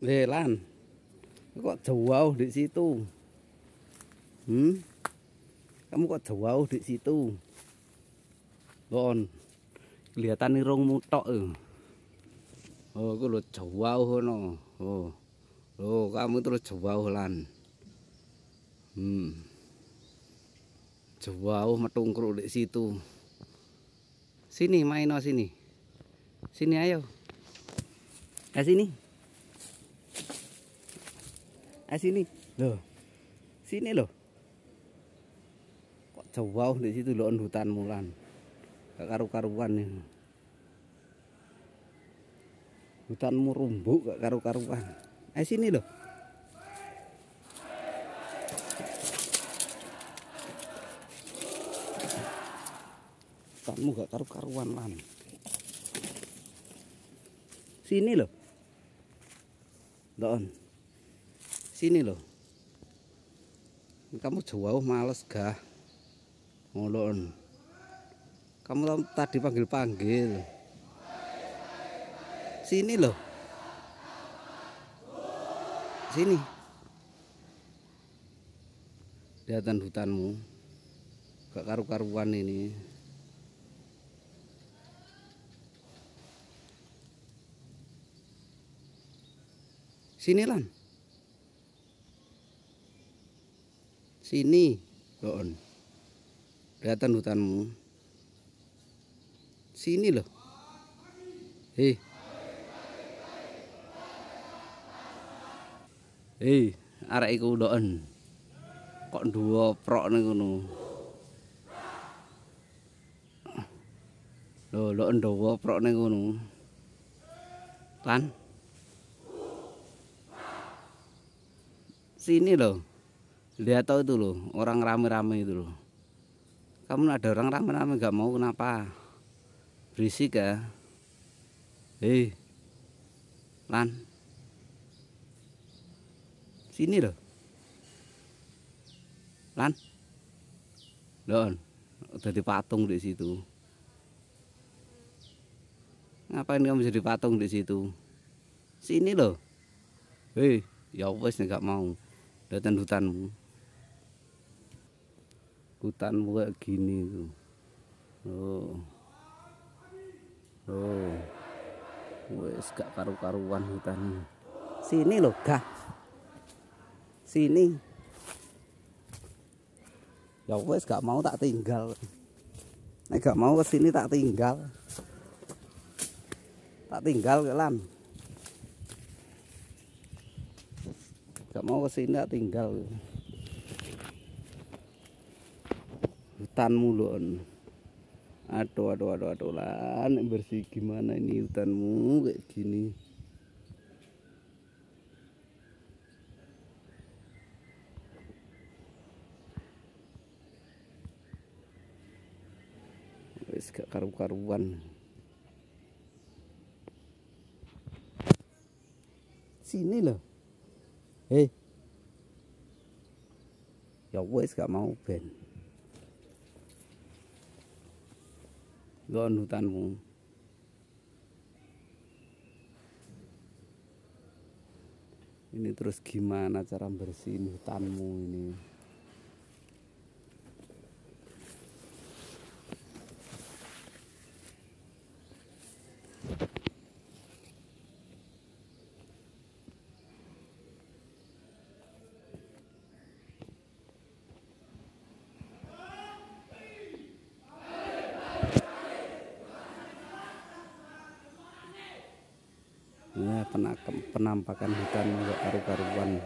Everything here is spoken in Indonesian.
Lan, Kok jauh di situ? Hmm? Kamu kok jauh di situ? Bon. Kelihatan irung tok. Eh. Oh, ku lu jauh kono. Oh. Oh, kamu terus jauh lan. Hmm. Jauh metungkruk di situ. Sini maino sini. Sini ayo. Ke eh, sini ah sini loh sini loh kok jauh di situ loh hutan mulan gak karu-karuan nih, hutan murumbu gak karu-karuan eh sini loh hutanmu gak karu-karuan lan sini loh Don. Sini loh. Kamu jauh males gah. Ngulon. Kamu tadi panggil-panggil. Sini loh. Sini. Kelihatan hutanmu. Gak karu-karuan ini. Sini lan. sini loon kelihatan hutanmu sini loh He. hei arek iku loon kok dua prok nih kuno lo lo prok nih kuno kan sini loh lihat ya tahu itu loh orang rame-rame itu loh kamu ada orang rame-rame nggak mau kenapa berisik ya hei eh, lan sini loh lan don udah dipatung di situ ngapain kamu jadi patung di situ sini loh hei eh, ya wes nggak mau datang hutanmu hutan buat gini tuh oh oh wes gak karu karuan hutan sini loh gak sini ya wes gak mau tak tinggal nek gak mau kesini tak tinggal tak tinggal kelan gak mau kesini tak tinggal kelan. hutan mulon aduh aduh aduh aduh lan bersih gimana ini hutanmu kayak gini wes gak karu-karuan sini loh hei eh. ya wes gak mau ben Lon hutanmu. Ini terus gimana cara bersihin hutanmu ini? ya penampakan hutan karu-karuan